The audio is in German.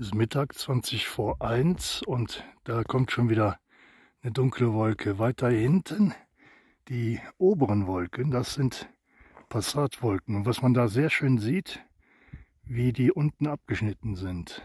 ist Mittag 20 vor 1 und da kommt schon wieder eine dunkle Wolke. Weiter hinten die oberen Wolken, das sind Passatwolken. Und was man da sehr schön sieht, wie die unten abgeschnitten sind.